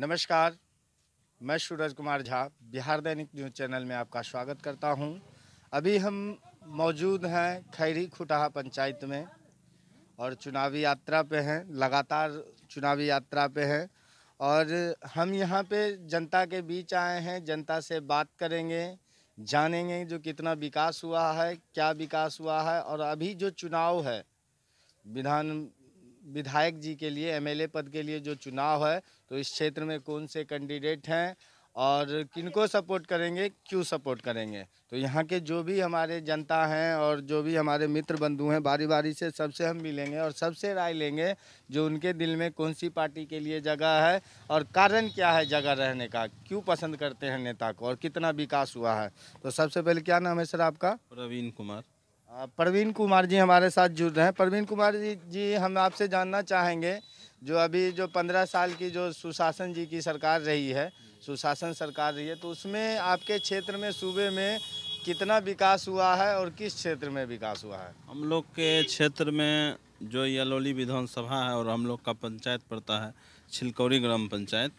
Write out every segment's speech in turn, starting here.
नमस्कार मैं सूरज कुमार झा बिहार दैनिक न्यूज़ चैनल में आपका स्वागत करता हूं। अभी हम मौजूद हैं खैरी खुटहा पंचायत में और चुनावी यात्रा पे हैं लगातार चुनावी यात्रा पे हैं और हम यहां पे जनता के बीच आए हैं जनता से बात करेंगे जानेंगे जो कितना विकास हुआ है क्या विकास हुआ है और अभी जो चुनाव है विधान विधायक जी के लिए एमएलए पद के लिए जो चुनाव है तो इस क्षेत्र में कौन से कैंडिडेट हैं और किनको सपोर्ट करेंगे क्यों सपोर्ट करेंगे तो यहाँ के जो भी हमारे जनता हैं और जो भी हमारे मित्र बंधु हैं बारी बारी से सबसे हम मिलेंगे और सबसे राय लेंगे जो उनके दिल में कौन सी पार्टी के लिए जगह है और कारण क्या है जगह रहने का क्यों पसंद करते हैं नेता को और कितना विकास हुआ है तो सबसे पहले क्या नाम है सर आपका प्रवीण कुमार प्रवीण कुमार जी हमारे साथ जुड़ रहे हैं प्रवीण कुमार जी, जी हम आपसे जानना चाहेंगे जो अभी जो पंद्रह साल की जो सुशासन जी की सरकार रही है सुशासन सरकार रही है तो उसमें आपके क्षेत्र में सूबे में कितना विकास हुआ है और किस क्षेत्र में विकास हुआ है हम लोग के क्षेत्र में जो यलोली विधानसभा है और हम लोग का पंचायत पड़ता है छिलकौरी ग्राम पंचायत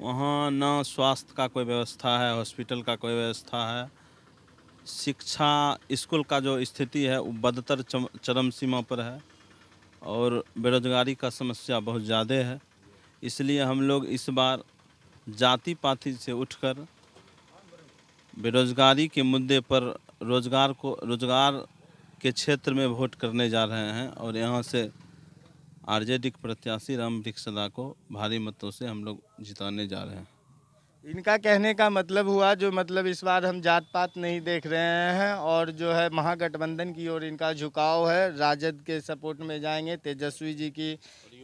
वहाँ न स्वास्थ्य का कोई व्यवस्था है हॉस्पिटल का कोई व्यवस्था है शिक्षा स्कूल का जो स्थिति है वो बदतर चरम सीमा पर है और बेरोज़गारी का समस्या बहुत ज़्यादा है इसलिए हम लोग इस बार जाति पाति से उठकर बेरोज़गारी के मुद्दे पर रोज़गार को रोज़गार के क्षेत्र में वोट करने जा रहे हैं और यहाँ से आरजेडी प्रत्याशी राम रिक्सदा को भारी मतों से हम लोग जिताने जा रहे हैं इनका कहने का मतलब हुआ जो मतलब इस बार हम जात पात नहीं देख रहे हैं और जो है महागठबंधन की ओर इनका झुकाव है राजद के सपोर्ट में जाएंगे तेजस्वी जी की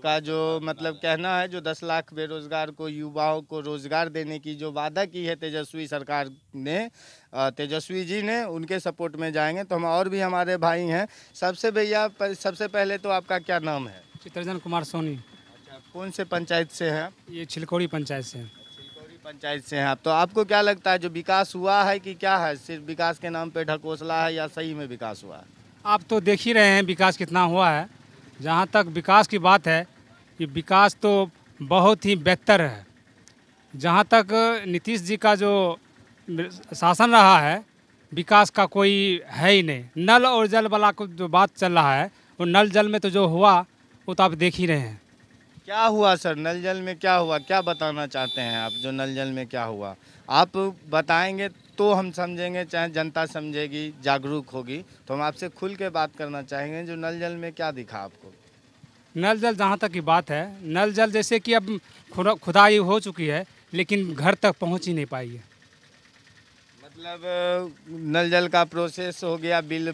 का जो मतलब कहना है जो 10 लाख बेरोजगार को युवाओं को रोजगार देने की जो वादा की है तेजस्वी सरकार ने तेजस्वी जी ने उनके सपोर्ट में जाएंगे तो हम और भी हमारे भाई हैं सबसे भैया सबसे पहले तो आपका क्या नाम है चित्रजन कुमार सोनी अच्छा कौन से पंचायत से हैं ये छिलकोड़ी पंचायत से हैं पंचायत से हैं आप तो आपको क्या लगता है जो विकास हुआ है कि क्या है सिर्फ विकास के नाम पे ढकोसला है या सही में विकास हुआ है आप तो देख ही रहे हैं विकास कितना हुआ है जहाँ तक विकास की बात है कि विकास तो बहुत ही बेहतर है जहाँ तक नीतीश जी का जो शासन रहा है विकास का कोई है ही नहीं नल और जल वाला को जो बात चल रहा है वो नल जल में तो जो हुआ वो तो आप देख ही रहे हैं क्या हुआ सर नल जल में क्या हुआ क्या बताना चाहते हैं आप जो नल जल में क्या हुआ आप बताएंगे तो हम समझेंगे चाहे जनता समझेगी जागरूक होगी तो हम आपसे खुल के बात करना चाहेंगे जो नल जल में क्या दिखा आपको नल जल जहाँ तक की बात है नल जल जैसे कि अब खुदाई हो चुकी है लेकिन घर तक पहुँच ही नहीं पाई है मतलब नल जल का प्रोसेस हो गया बिल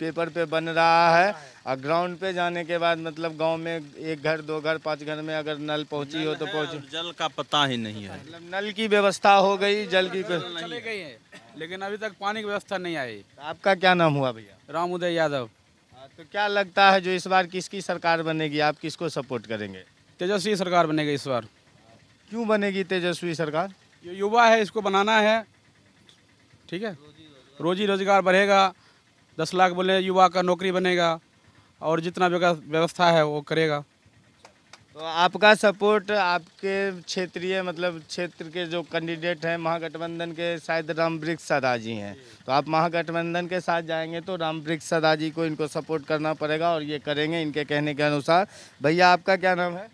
पेपर पे बन रहा है और ग्राउंड पे जाने के बाद मतलब गांव में एक घर दो घर पांच घर में अगर नल पहुंची नल हो तो पहुंची जल का पता ही नहीं है मतलब नल की व्यवस्था हो गई जल की चले गई है लेकिन अभी तक पानी की व्यवस्था नहीं आई तो आपका क्या नाम हुआ भैया राम उदय यादव तो क्या लगता है जो इस बार किसकी सरकार बनेगी आप किसको सपोर्ट करेंगे तेजस्वी सरकार बनेगी इस बार क्यों बनेगी तेजस्वी सरकार ये युवा है इसको बनाना है ठीक है रोजी रोजगार बढ़ेगा दस लाख बोले युवा का नौकरी बनेगा और जितना व्यवस्था है वो करेगा तो आपका सपोर्ट आपके क्षेत्रीय मतलब क्षेत्र के जो कैंडिडेट हैं महागठबंधन के शायद राम वृक्ष सदा जी हैं तो आप महागठबंधन के साथ जाएंगे तो राम वृक्ष सदा जी को इनको सपोर्ट करना पड़ेगा और ये करेंगे इनके कहने के अनुसार भैया आपका क्या नाम है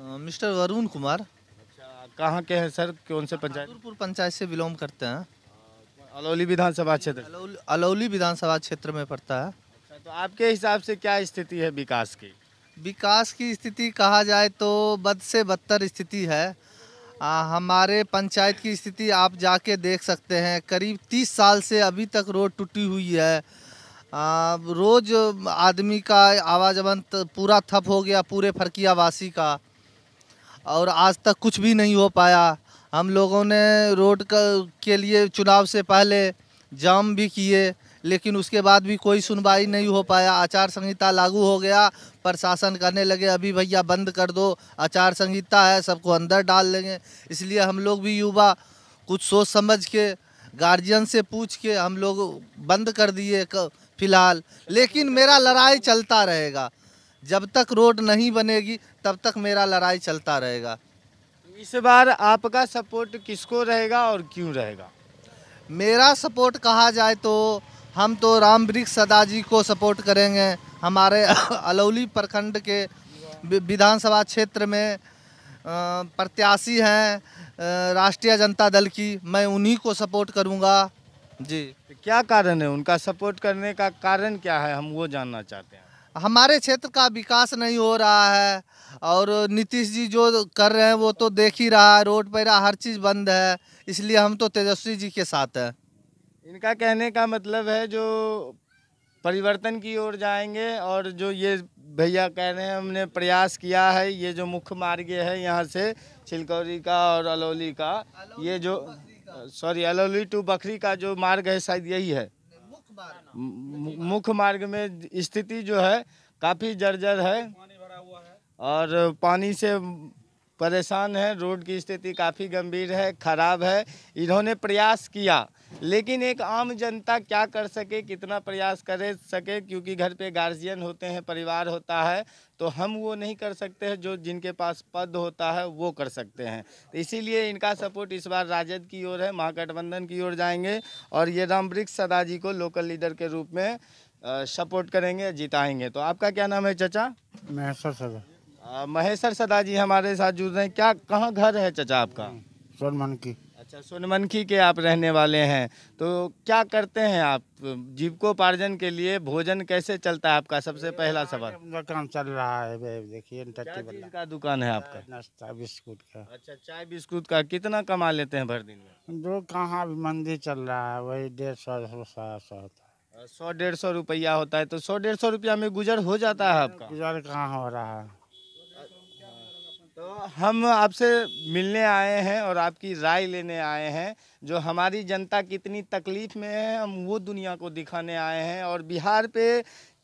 आ, मिस्टर वरुण कुमार अच्छा कहाँ के हैं सर कौन से पंचायत पंचायत से बिलोंग करते हैं अलौली विधानसभा क्षेत्र अलौली विधानसभा क्षेत्र में पड़ता है अच्छा तो आपके हिसाब से क्या स्थिति है विकास की विकास की स्थिति कहा जाए तो बद से बदतर स्थिति है आ, हमारे पंचायत की स्थिति आप जाके देख सकते हैं करीब तीस साल से अभी तक रोड टूटी हुई है आ, रोज आदमी का आवाजमन पूरा थप हो गया पूरे फरकियावासी का और आज तक कुछ भी नहीं हो पाया हम लोगों ने रोड का के लिए चुनाव से पहले जाम भी किए लेकिन उसके बाद भी कोई सुनवाई नहीं हो पाया आचार संहिता लागू हो गया प्रशासन करने लगे अभी भैया बंद कर दो आचार संहिता है सबको अंदर डाल लेंगे इसलिए हम लोग भी युवा कुछ सोच समझ के गार्जियन से पूछ के हम लोग बंद कर दिए फिलहाल लेकिन मेरा लड़ाई चलता रहेगा जब तक रोड नहीं बनेगी तब तक मेरा लड़ाई चलता रहेगा इस बार आपका सपोर्ट किसको रहेगा और क्यों रहेगा मेरा सपोर्ट कहा जाए तो हम तो राम वृक्ष सदा जी को सपोर्ट करेंगे हमारे अलौली प्रखंड के विधानसभा क्षेत्र में प्रत्याशी हैं राष्ट्रीय जनता दल की मैं उन्हीं को सपोर्ट करूंगा जी तो क्या कारण है उनका सपोर्ट करने का कारण क्या है हम वो जानना चाहते हैं हमारे क्षेत्र का विकास नहीं हो रहा है और नीतीश जी जो कर रहे हैं वो तो देख ही रहा है रोड पर हर चीज़ बंद है इसलिए हम तो तेजस्वी जी के साथ हैं इनका कहने का मतलब है जो परिवर्तन की ओर जाएंगे और जो ये भैया कह रहे हैं हमने प्रयास किया है ये जो मुख्य मार्ग है यहाँ से छिलकौरी का और अलौली का ये जो सॉरी अलौली टू बखरी का जो मार्ग है शायद यही है मुख्य मार्ग में स्थिति जो है काफ़ी जर्जर है और पानी से परेशान है रोड की स्थिति काफ़ी गंभीर है खराब है इन्होंने प्रयास किया लेकिन एक आम जनता क्या कर सके कितना प्रयास कर सके क्योंकि घर पे गार्जियन होते हैं परिवार होता है तो हम वो नहीं कर सकते हैं जो जिनके पास पद होता है वो कर सकते हैं तो इसीलिए इनका सपोर्ट इस बार राजद की ओर है महागठबंधन की ओर जाएंगे और ये रामवृक्ष सदा जी को लोकल लीडर के रूप में सपोर्ट करेंगे जिताएंगे तो आपका क्या नाम है चचा मैं सर सदा महेश्वर सदा जी हमारे साथ जुड़ रहे हैं क्या कहाँ घर है चचा आपका सोनमनखी अच्छा सोनमनखी के आप रहने वाले हैं तो क्या करते हैं आप जीविकोपार्जन के लिए भोजन कैसे चलता है आपका सबसे पहला सवाल काम चल रहा है देखिए का दुकान है आपका हाँ, नाश्ता बिस्कुट का अच्छा चाय बिस्कुट का कितना कमा लेते हैं भर दिन में जो कहाँ मंदिर चल रहा है वही डेढ़ सौ सौ सौ डेढ़ सौ रुपया होता है तो सौ डेढ़ सौ रुपया में गुजर हो जाता है आपका गुजर कहाँ हो रहा है तो हम आपसे मिलने आए हैं और आपकी राय लेने आए हैं जो हमारी जनता कितनी तकलीफ में है हम वो दुनिया को दिखाने आए हैं और बिहार पे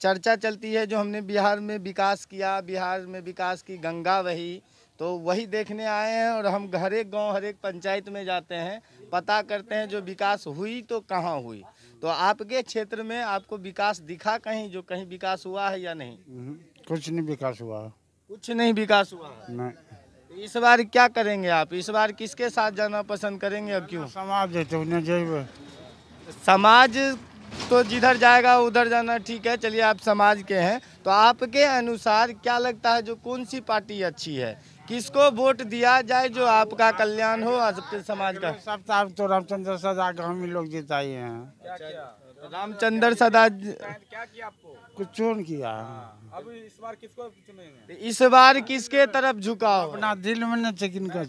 चर्चा चलती है जो हमने बिहार में विकास किया बिहार में विकास की गंगा वही तो वही देखने आए हैं और हम हर एक गाँव हर एक पंचायत में जाते हैं पता करते हैं जो विकास हुई तो कहाँ हुई तो आपके क्षेत्र में आपको विकास दिखा कहीं जो कहीं विकास हुआ है या नहीं कुछ नहीं विकास हुआ कुछ नहीं विकास हुआ नहीं इस बार क्या करेंगे आप इस बार किसके साथ जाना पसंद करेंगे और क्यों समाज देते तो उन्हें जाइए समाज तो जिधर जाएगा उधर जाना ठीक है चलिए आप समाज के हैं तो आपके अनुसार क्या लगता है जो कौन सी पार्टी अच्छी है किसको वोट दिया जाए जो आपका कल्याण हो आपके समाज का सब तो आप तो रामचंद्र सदा का हम लोग जिताए हैं रामचंद्र सदा क्या किया आपको कुछ चोर किया हाँ। अब इस बार किसको चुनेंगे तो इस बार किसके तरफ झुकाओ अपना दिल में न चकिन का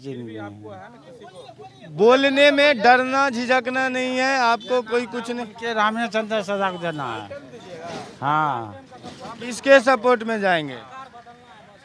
बोलने में डरना झिझकना नहीं है आपको कोई कुछ नहीं के रामचंद्र सजा देना है हाँ किसके सपोर्ट में जाएंगे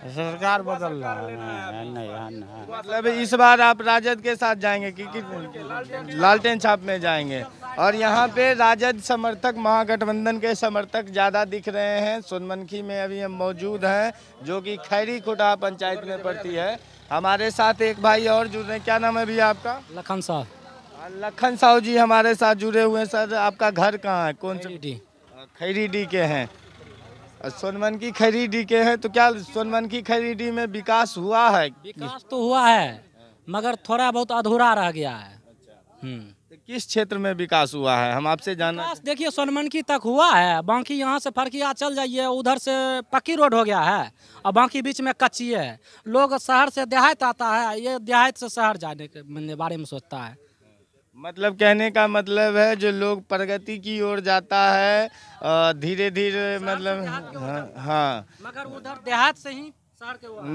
सरकार बदल रहा है नहीं नहीं हाँ, हाँ। मतलब इस बार आप राजद के साथ जाएंगे क्योंकि लालटेन छाप में जाएंगे और यहाँ पे राजद समर्थक महागठबंधन के समर्थक ज़्यादा दिख रहे हैं सोनमनखी में अभी हम मौजूद हैं जो कि खैरी खुटा पंचायत में पड़ती है हमारे साथ एक भाई और जुड़ रहे हैं क्या नाम है भैया आपका लखन साहु हाँ, लखन साहु जी हमारे साथ जुड़े हुए हैं सर आपका घर कहाँ है कौन सा खैरी डी के हैं सोनमन की खरीदी के हैं तो क्या सोनमन की खरीदी में विकास हुआ है विकास तो हुआ है मगर थोड़ा बहुत अधूरा रह गया है अच्छा। हम्म। तो किस क्षेत्र में विकास हुआ है हम आपसे जाना देखिए की तक हुआ है बाकी यहाँ से फरकिया चल जाइए उधर से पक्की रोड हो गया है और बाकी बीच में कच्ची है लोग शहर से देहात आता है ये देहात से शहर जाने के बारे में सोचता है मतलब कहने का मतलब है जो लोग प्रगति की ओर जाता है धीरे धीरे मतलब हाँ, हाँ, मगर उधर देहात से ही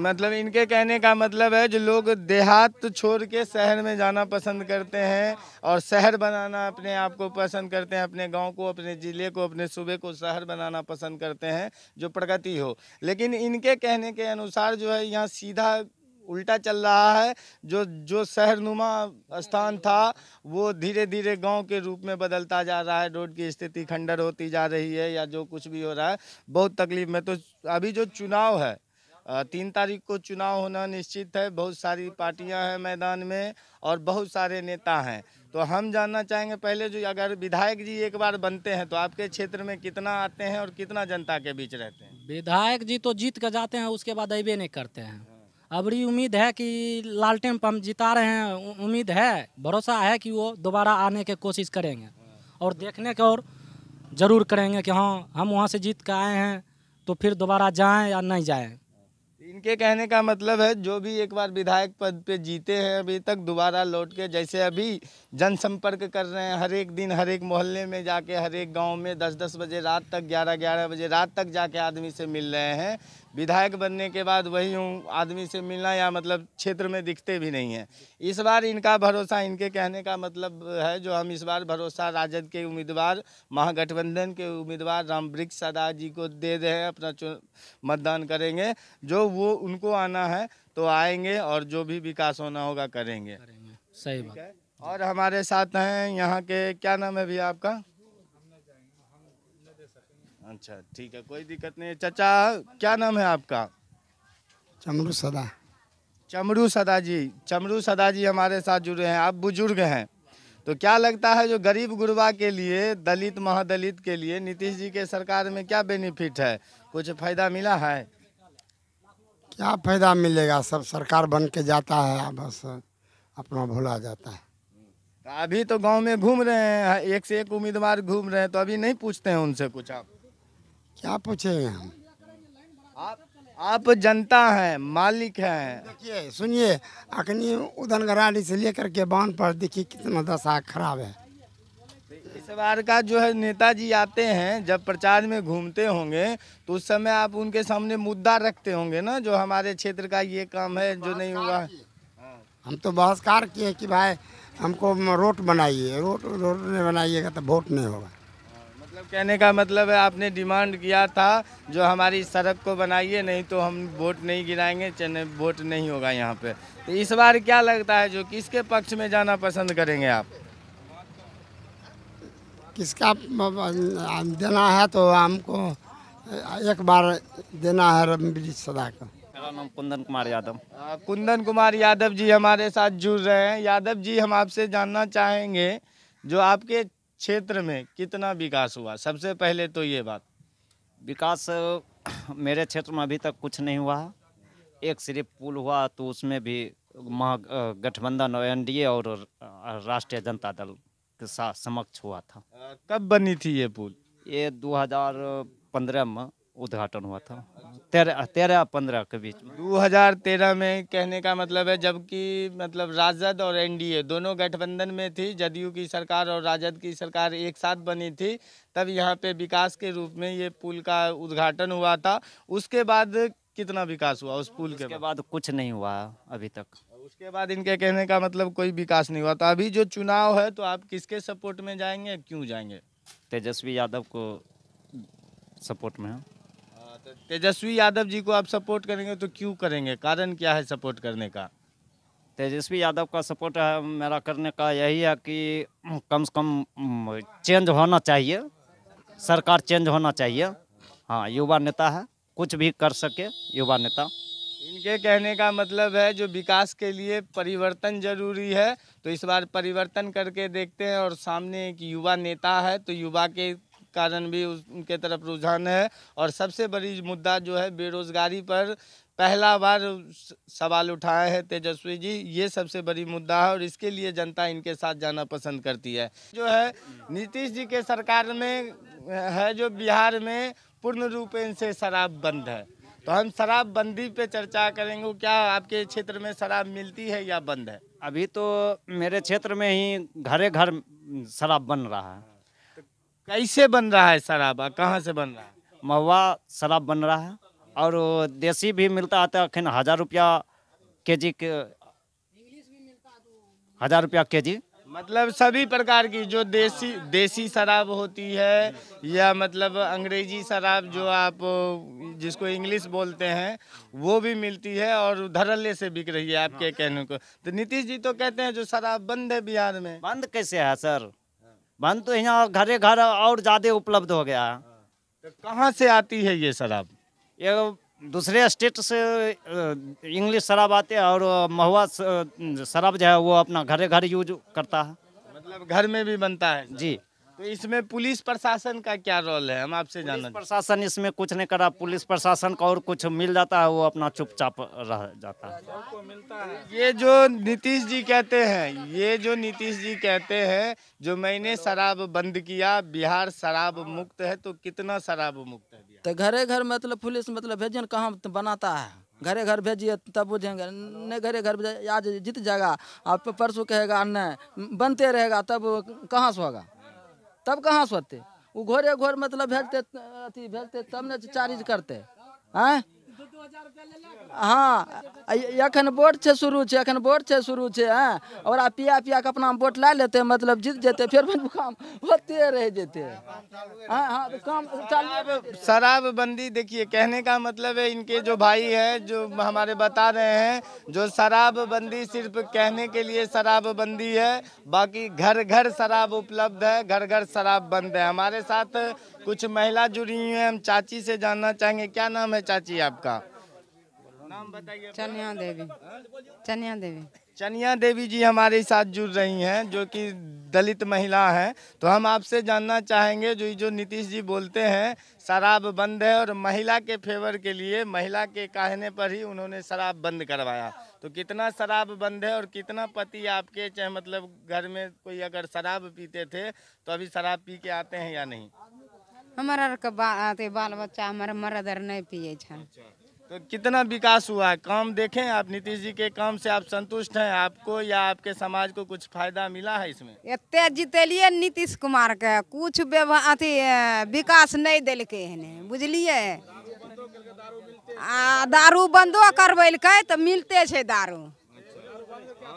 मतलब इनके कहने का मतलब है जो लोग देहात छोड़ के शहर में जाना पसंद करते हैं और शहर बनाना अपने आप को पसंद करते हैं अपने गांव को अपने ज़िले को अपने सूबे को शहर बनाना पसंद करते हैं जो प्रगति हो लेकिन इनके कहने के अनुसार जो है यहाँ सीधा उल्टा चल रहा है जो जो शहरनुमा स्थान हम्म। था वो धीरे धीरे गांव के रूप में बदलता जा रहा है रोड की स्थिति खंडर होती जा रही है या जो कुछ भी हो रहा है बहुत तकलीफ में तो अभी जो चुनाव है तीन तारीख को चुनाव होना निश्चित है बहुत सारी पार्टियां हैं मैदान में और बहुत सारे नेता हैं तो हम जानना चाहेंगे पहले जो अगर विधायक जी एक बार बनते हैं तो आपके क्षेत्र में कितना आते हैं और कितना जनता के बीच रहते हैं विधायक जी तो जीत कर जाते हैं उसके बाद अबे नहीं करते हैं अबरी उम्मीद है कि लालटेन पंप जिता रहे हैं उम्मीद है भरोसा है कि वो दोबारा आने की कोशिश करेंगे और देखने के और ज़रूर करेंगे कि हाँ हम वहाँ से जीत के आए हैं तो फिर दोबारा जाएं या नहीं जाएं इनके कहने का मतलब है जो भी एक बार विधायक पद पे जीते हैं अभी तक दोबारा लौट के जैसे अभी जनसंपर्क कर रहे हैं हर एक दिन हर एक मोहल्ले में जाके हर एक गांव में 10-10 बजे रात तक 11-11 बजे रात तक जाके आदमी से मिल रहे हैं विधायक बनने के बाद वही हूँ आदमी से मिलना या मतलब क्षेत्र में दिखते भी नहीं है इस बार इनका भरोसा इनके कहने का मतलब है जो हम इस बार भरोसा राजद के उम्मीदवार महागठबंधन के उम्मीदवार राम वृक्ष सदा जी को दे रहे हैं अपना मतदान करेंगे जो वो उनको आना है तो आएंगे और जो भी विकास होना होगा करेंगे, करेंगे। सही बात और हमारे साथ हैं यहाँ के क्या नाम है भैया आपका अच्छा ठीक है कोई दिक्कत नहीं है चाचा क्या नाम है आपका चमरू सदा चमरू सदा जी चमरू सदा जी हमारे साथ जुड़े हैं आप बुजुर्ग हैं तो क्या लगता है जो गरीब गुरबा के लिए दलित महादलित के लिए नीतीश जी के सरकार में क्या बेनिफिट है कुछ फायदा मिला है क्या फायदा मिलेगा सब सरकार बन के जाता है बस अपना भुला जाता है अभी तो गांव में घूम रहे हैं एक से एक उम्मीदवार घूम रहे हैं तो अभी नहीं पूछते हैं उनसे कुछ आप क्या पूछेंगे हम आप आप जनता हैं मालिक हैं देखिए सुनिए अखनी उदन गराली से लेकर के बांध पर देखिए कितना दशा खराब है इस बार का जो है नेताजी आते हैं जब प्रचार में घूमते होंगे तो उस समय आप उनके सामने मुद्दा रखते होंगे ना जो हमारे क्षेत्र का ये काम है जो नहीं हुआ हम तो बहस्कार किए कि भाई हमको रोड बनाइए रोड रोड नहीं बनाइएगा तो वोट नहीं होगा कहने का मतलब है आपने डिमांड किया था जो हमारी सड़क को बनाइए नहीं तो हम वोट नहीं गिराएंगे चने वोट नहीं होगा यहाँ पे तो इस बार क्या लगता है जो किसके पक्ष में जाना पसंद करेंगे आप किसका देना है तो हमको एक बार देना है रमबीज सदा का नाम कुंदन कुमार यादव कुंदन कुमार यादव जी हमारे साथ जुड़ रहे हैं यादव जी हम आपसे जानना चाहेंगे जो आपके क्षेत्र में कितना विकास हुआ सबसे पहले तो ये बात विकास मेरे क्षेत्र में अभी तक कुछ नहीं हुआ एक सिर्फ पुल हुआ तो उसमें भी महा गठबंधन एनडीए और राष्ट्रीय जनता दल के साथ समक्ष हुआ था कब बनी थी ये पुल ये 2015 में उद्घाटन हुआ था तेरह तेरह पंद्रह के बीच में तेरह में कहने का मतलब है जबकि मतलब राजद और एनडीए दोनों गठबंधन में थी जदयू की सरकार और राजद की सरकार एक साथ बनी थी तब यहाँ पे विकास के रूप में ये पुल का उद्घाटन हुआ था उसके बाद कितना विकास हुआ उस पुल के बाद कुछ नहीं हुआ अभी तक उसके बाद इनके कहने का मतलब कोई विकास नहीं हुआ था तो अभी जो चुनाव है तो आप किसके सपोर्ट में जाएंगे क्यों जाएंगे तेजस्वी यादव को सपोर्ट में तेजस्वी यादव जी को आप सपोर्ट करेंगे तो क्यों करेंगे कारण क्या है सपोर्ट करने का तेजस्वी यादव का सपोर्ट है मेरा करने का यही है कि कम से कम चेंज होना चाहिए सरकार चेंज होना चाहिए हाँ युवा नेता है कुछ भी कर सके युवा नेता इनके कहने का मतलब है जो विकास के लिए परिवर्तन जरूरी है तो इस बार परिवर्तन करके देखते हैं और सामने एक युवा नेता है तो युवा के कारण भी उनके तरफ रुझान है और सबसे बड़ी मुद्दा जो है बेरोज़गारी पर पहला बार सवाल उठाए हैं तेजस्वी जी ये सबसे बड़ी मुद्दा है और इसके लिए जनता इनके साथ जाना पसंद करती है जो है नीतीश जी के सरकार में है जो बिहार में पूर्ण रूप से शराब बंद है तो हम शराब बंदी पे चर्चा करेंगे क्या आपके क्षेत्र में शराब मिलती है या बंद है अभी तो मेरे क्षेत्र में ही घरे घर शराब बन रहा है कैसे बन रहा है शराब कहाँ से बन रहा है महुआ शराब बन रहा है और देसी भी मिलता आता है अखन हज़ार रुपया के जी के हज़ार रुपया के जी मतलब सभी प्रकार की जो देसी देसी शराब होती है या मतलब अंग्रेजी शराब जो आप जिसको इंग्लिश बोलते हैं वो भी मिलती है और धरल्ले से बिक रही है आपके कहने को तो नीतीश जी तो कहते हैं जो शराब बंद है बिहार में बंद कैसे है सर बन तो यहाँ घरे घर और ज़्यादा उपलब्ध हो गया है तो कहाँ से आती है ये शराब ये दूसरे स्टेट से इंग्लिश शराब आते है और महुआ शराब जो है वो अपना घरे घर यूज करता है मतलब घर में भी बनता है जी तो इसमें पुलिस प्रशासन का क्या रोल है हम आपसे जानना प्रशासन इसमें कुछ नहीं करा पुलिस प्रशासन का और कुछ मिल जाता है वो अपना चुपचाप रह जाता है ये जो नीतीश जी कहते हैं ये जो नीतीश जी कहते हैं जो मैंने शराब बंद किया बिहार शराब मुक्त है तो कितना शराब मुक्त है तो घरे घर मतलब पुलिस मतलब भेजिए कहाँ बनाता है घरे घर भेजिए तब बुझेंगे नहीं घरे घर आज जीत जाएगा आप परसों कहेगा नहीं बनते रहेगा तब कहाँ से होगा तब कहाँ सोते वो घोरे घोर मतलब भेजते अथी भेजते तब ना चार्ज करते हैं हाँ अखन वोट छे शुरू छे अखन वोट छे शुरू छे हाँ और आ पिया पिया के अपना वोट ला लेते मतलब जीत जेते फिर काम होते रह जेते हाँ हाँ तो काम शराब बंदी देखिए कहने का मतलब है इनके जो भाई है जो हमारे बता रहे हैं जो शराब बंदी सिर्फ कहने के लिए शराब बंदी है बाकी घर घर शराब उपलब्ध है घर घर शराब बंद है हमारे साथ कुछ महिला जुड़ी हुई है हम चाची से जानना चाहेंगे क्या नाम है चाची आपका नाम बताइए चनिया देवी चनिया देवी चनिया देवी जी हमारे साथ जुड़ रही हैं जो कि दलित महिला हैं तो हम आपसे जानना चाहेंगे जो जो नीतीश जी बोलते हैं शराब बंद है और महिला के फेवर के लिए महिला के कहने पर ही उन्होंने शराब बंद करवाया तो कितना शराब बंद है और कितना पति आपके चाहे मतलब घर में कोई अगर शराब पीते थे तो अभी शराब पी के आते हैं या नहीं हमारा बा, बाल बच्चा हमारे मरद अर नहीं पिए अच्छा। तो कितना विकास हुआ है काम देखें आप नीतीश जी के काम से आप संतुष्ट हैं आपको या आपके समाज को कुछ फायदा मिला है इसमें इतने जीतलिए नीतीश कुमार के कुछ अथी विकास नहीं दिलके बुझलिए आ दारू बंदो करबेलकै तो मिलते दारू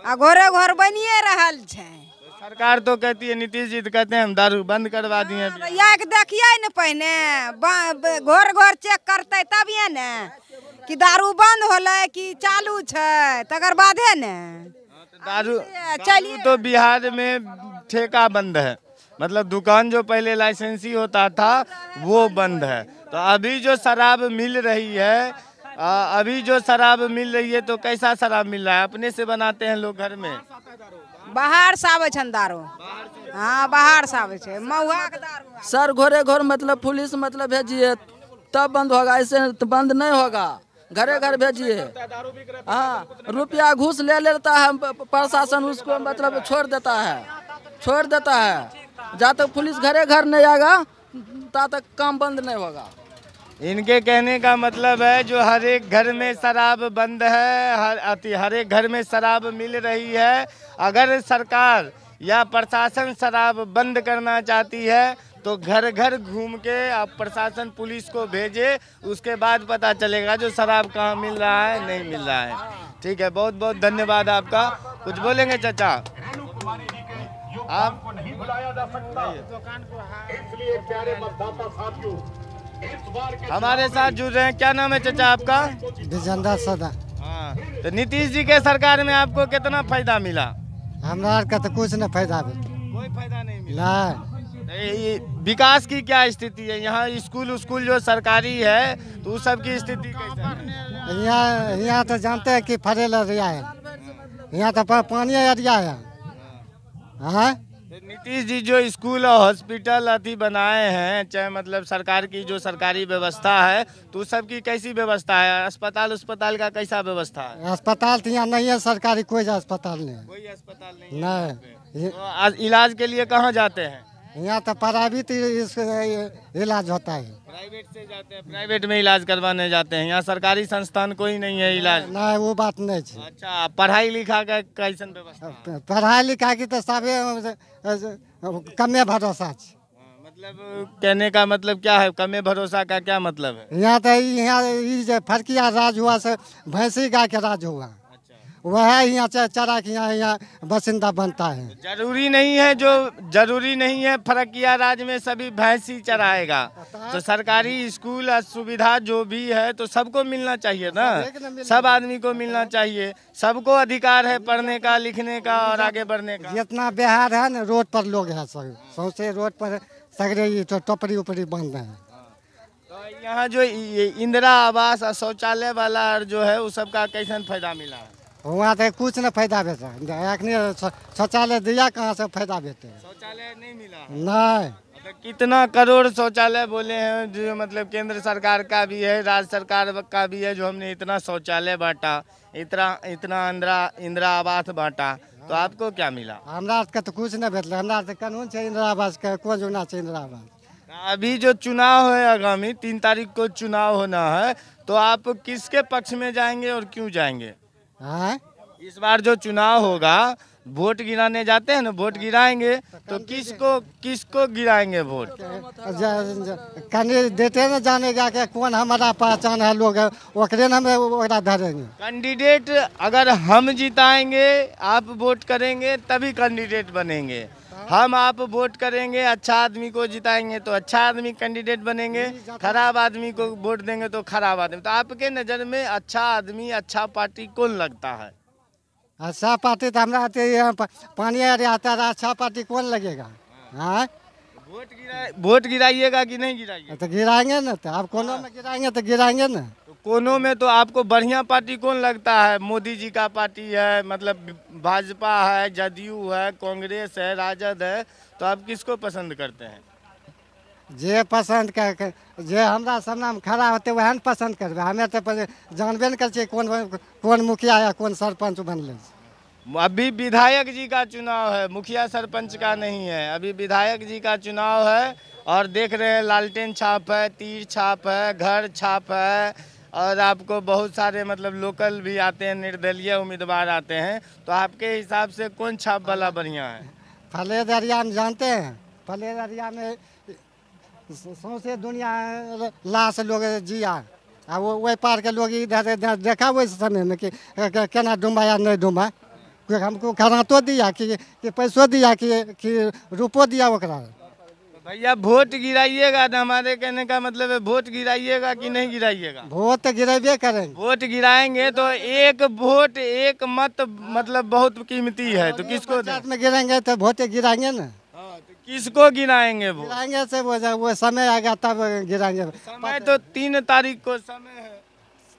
आ घरे घर बनिए रहा है सरकार तो कहती है नीतीश जी तो कहते हैं हम दारू बंद करवा हाँ, दिए भैया के देखिए न पहले घोर घोर चेक करते ये न कि दारू बंद होले कि चालू है बाद बादे ने हाँ, तो दारू चलिए तो बिहार में ठेका बंद है मतलब दुकान जो पहले लाइसेंसी होता था वो बंद है तो अभी जो शराब मिल रही है अभी जो शराब मिल रही है तो कैसा शराब मिल रहा है अपने से बनाते हैं लोग घर में बाहर से आवे छन दारू हाँ बाहर से आवे छे महुआ के दारू सर घरे घर मतलब पुलिस मतलब भेजिए तब बंद होगा ऐसे तो बंद नहीं होगा घरे घर भेजिए हाँ रुपया घूस ले लेता है प्रशासन उसको मतलब छोड़ देता है छोड़ देता है जा तक पुलिस घरे घर नहीं आएगा तब तक काम बंद नहीं होगा इनके कहने का मतलब है जो हर एक घर में शराब बंद है हर अति हर एक घर में शराब मिल रही है अगर सरकार या प्रशासन शराब बंद करना चाहती है तो घर घर घूम के आप प्रशासन पुलिस को भेजे उसके बाद पता चलेगा जो शराब कहाँ मिल रहा है नहीं मिल रहा है ठीक है बहुत बहुत धन्यवाद आपका कुछ बोलेंगे चाचा आप नहीं बुलाया जा सकता हाँ। इसलिए प्यारे मतदाता साथियों हमारे साथ जुड़ रहे हैं क्या नाम है चाचा आपका विजेंद्र सदा हाँ, तो नीतीश जी के सरकार में आपको कितना फायदा मिला हमारा का तो कुछ न फायदा कोई फायदा नहीं मिला तो विकास की क्या स्थिति है यहाँ स्कूल स्कूल जो सरकारी है तो उस सब की स्थिति यहाँ यहाँ तो जानते हैं कि फरेल एरिया है यहाँ तो पानी एरिया है हाँ, हाँ? नीतीश जी जो स्कूल और हॉस्पिटल अति बनाए हैं चाहे मतलब सरकार की जो सरकारी व्यवस्था है तो उस सब की कैसी व्यवस्था है अस्पताल अस्पताल का कैसा व्यवस्था है अस्पताल तो यहाँ नहीं है सरकारी कोई अस्पताल नहीं कोई अस्पताल नहीं नहीं तो इलाज के लिए कहाँ जाते हैं यहाँ तो प्राइवेट इलाज होता है प्राइवेट से जाते हैं प्राइवेट में इलाज करवाने जाते हैं यहाँ सरकारी संस्थान कोई नहीं है इलाज नहीं वो बात नहीं है अच्छा पढ़ाई लिखा का कैसन व्यवस्था पढ़ाई लिखा की तो सब कमे भरोसा हाँ, मतलब कहने का मतलब क्या है कमे भरोसा का क्या मतलब है यहाँ तो यहाँ फरकिया राज हुआ से भैंसी गाय के राज हुआ वह यहाँ से चरा के यहाँ यहाँ बसिंदा बनता है जरूरी नहीं है जो जरूरी नहीं है फरकिया राज्य में सभी भैंस ही चराएगा तो सरकारी स्कूल सुविधा जो भी है तो सबको मिलना चाहिए ना सब आदमी को मिलना चाहिए सबको अधिकार है पढ़ने का लिखने का और आगे बढ़ने का जितना बिहार है ना रोड पर लोग है सब सौसे रोड पर सगरे तो टोपरी उपरी बंद है तो यहाँ जो इंदिरा आवास और शौचालय वाला जो है उस सबका कैसा फायदा मिला है वहाँ तो कुछ नहीं फायदा भेटा अखनी शौचालय दिया कहाँ से फायदा भेटे शौचालय नहीं मिला नहीं तो कितना करोड़ शौचालय बोले हैं जो मतलब केंद्र सरकार का भी है राज्य सरकार का भी है जो हमने इतना शौचालय बांटा इतना इतना इंदिरा इंदिरा आवास बांटा तो आपको क्या मिला हमारा का तो कुछ नहीं भेटल हमारा कानून है इंदिरा आवास का कौन जोना है इंदिरा आवास अभी जो चुनाव है आगामी तीन तारीख को चुनाव होना है तो आप किसके पक्ष में जाएंगे और क्यों जाएंगे हाँ? इस बार जो चुनाव होगा वोट गिराने जाते हैं ना वोट गिराएंगे तो किसको किसको गिराएंगे वोट कैंडिडेट ना जानेगा जाके कौन हमारा पहचान है लोग धरेंगे कैंडिडेट अगर हम जिताएंगे आप वोट करेंगे तभी कैंडिडेट बनेंगे हम आप वोट करेंगे अच्छा आदमी को जिताएंगे तो अच्छा आदमी कैंडिडेट बनेंगे खराब आदमी को वोट देंगे तो खराब आदमी तो आपके नज़र में अच्छा आदमी अच्छा पार्टी कौन लगता है अच्छा पार्टी तो हमारा पा, पानी आता था अच्छा पार्टी कौन लगेगा हाँ वोट गिरा वोट गिराइएगा कि नहीं गिराइएगा तो गिराएंगे ना तो आप कौन हाँ। में गिराएंगे तो गिराएंगे ना कोनों में तो आपको बढ़िया पार्टी कौन लगता है मोदी जी का पार्टी है मतलब भाजपा है जदयू है कांग्रेस है राजद है तो आप किसको पसंद करते हैं जे पसंद कर जे हमारा में खड़ा होते वह पसंद कर हमें तो जानबे ने करै छियै कौन मुखिया या कौन सरपंच ले अभी विधायक जी का चुनाव है मुखिया सरपंच का नहीं है अभी विधायक जी का चुनाव है और देख रहे हैं लालटेन छाप है तीर छाप है घर छाप है और आपको बहुत सारे मतलब लोकल भी आते हैं निर्दलीय उम्मीदवार आते हैं तो आपके हिसाब से कौन छाप वाला बढ़िया है फलेद एरिया में जानते हैं फलेद एरिया में सौंसे दुनिया लाश लोग जिया आ वो वही पार के लोग इधर इधर देखा वही समय में कि केना या नहीं डूबा हमको खरातो दिया कि पैसों दिया कि, कि रुपो दिया करा भैया वोट गिराइएगा तो हमारे कहने का मतलब है वोट गिराइएगा कि नहीं गिराइएगा वोट गिराइए करेंगे वोट गिराएंगे तो एक वोट एक मत मतलब बहुत कीमती है तो किसको में गिराएंगे तो वोट गिराएंगे ना हाँ, तो किसको गिराएंगे वो गिराएंगे से वो वो समय गया तब गिराएंगे समय तो तीन तारीख को समय है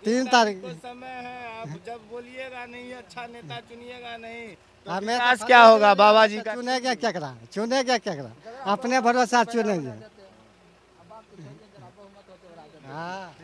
तीन तारीख को समय है आप जब बोलिएगा नहीं अच्छा नेता चुनिएगा नहीं हमें हाँ, तो तो विकास हाँ क्या होगा बाबा जी तो का चुने क्या क्या करा चुने क्या क्या करा अपने भरोसा चुनेंगे हाँ